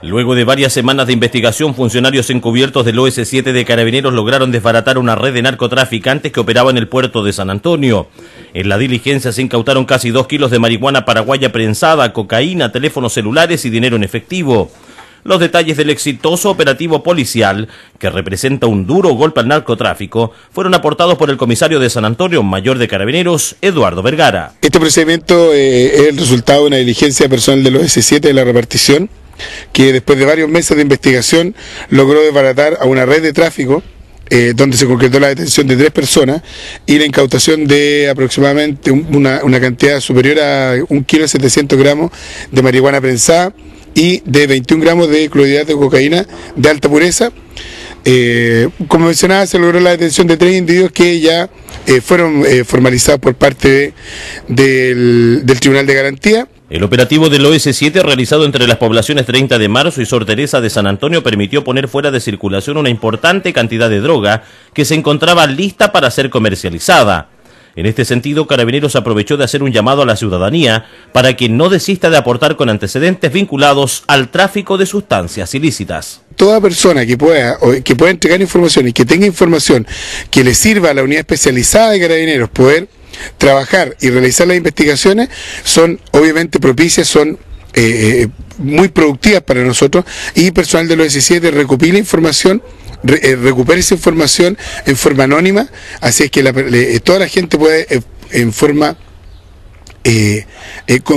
Luego de varias semanas de investigación, funcionarios encubiertos del OS7 de Carabineros lograron desbaratar una red de narcotraficantes que operaba en el puerto de San Antonio. En la diligencia se incautaron casi dos kilos de marihuana paraguaya prensada, cocaína, teléfonos celulares y dinero en efectivo. Los detalles del exitoso operativo policial, que representa un duro golpe al narcotráfico, fueron aportados por el comisario de San Antonio, mayor de Carabineros, Eduardo Vergara. Este procedimiento eh, es el resultado de una diligencia personal del OS7 de la repartición que después de varios meses de investigación logró desbaratar a una red de tráfico eh, donde se concretó la detención de tres personas y la incautación de aproximadamente una, cantidad superior a un kilo 700 gramos de marihuana prensada y de 21 gramos de clorhidrato de cocaína de alta pureza. Eh, como mencionaba, se logró la detención de tres individuos que ya eh, fueron formalizados por parte del Tribunal de Garantía el operativo del OS-7 realizado entre las poblaciones 30 de marzo y Sor Teresa de San Antonio permitió poner fuera de circulación una importante cantidad de droga que se encontraba lista para ser comercializada. En este sentido, Carabineros aprovechó de hacer un llamado a la ciudadanía para que no desista de aportar con antecedentes vinculados al tráfico de sustancias ilícitas. Toda persona que pueda, que entregar información y que tenga información que le sirva a la unidad especializada de Carabineros poder trabajar y realizar las investigaciones son obviamente propicias, son eh, eh muy productivas para nosotros y personal del los 17 recopila información eh, recupera esa información en forma anónima, así es que eh, toda la gente puede eh, en forma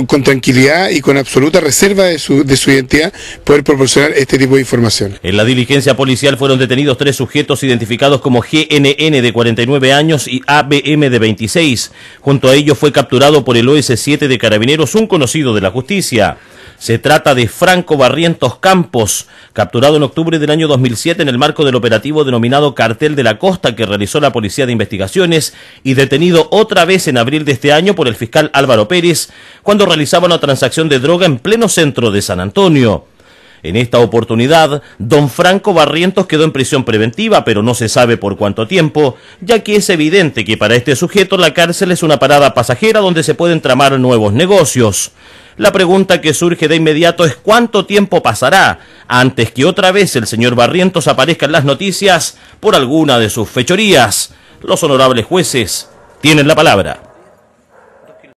con, tranquilidad y con absoluta reserva de su, de su identidad poder proporcionar este tipo de información. En la diligencia policial fueron detenidos tres sujetos identificados como GNN de 49 años y ABM de 26. Junto a ellos fue capturado por el OS7 de Carabineros un conocido de la justicia. Se trata de Franco Barrientos Campos, capturado en octubre del año 2007 en el marco del operativo denominado Cartel de la Costa que realizó la Policía de Investigaciones y detenido otra vez en abril de este año por el fiscal Álvaro Pérez cuando realizaba una transacción de droga en pleno centro de San Antonio. En esta oportunidad, don Franco Barrientos quedó en prisión preventiva, pero no se sabe por cuánto tiempo, ya que es evidente que para este sujeto la cárcel es una parada pasajera donde se pueden tramar nuevos negocios. La pregunta que surge de inmediato es cuánto tiempo pasará antes que otra vez el señor Barrientos aparezca en las noticias por alguna de sus fechorías. Los honorables jueces tienen la palabra.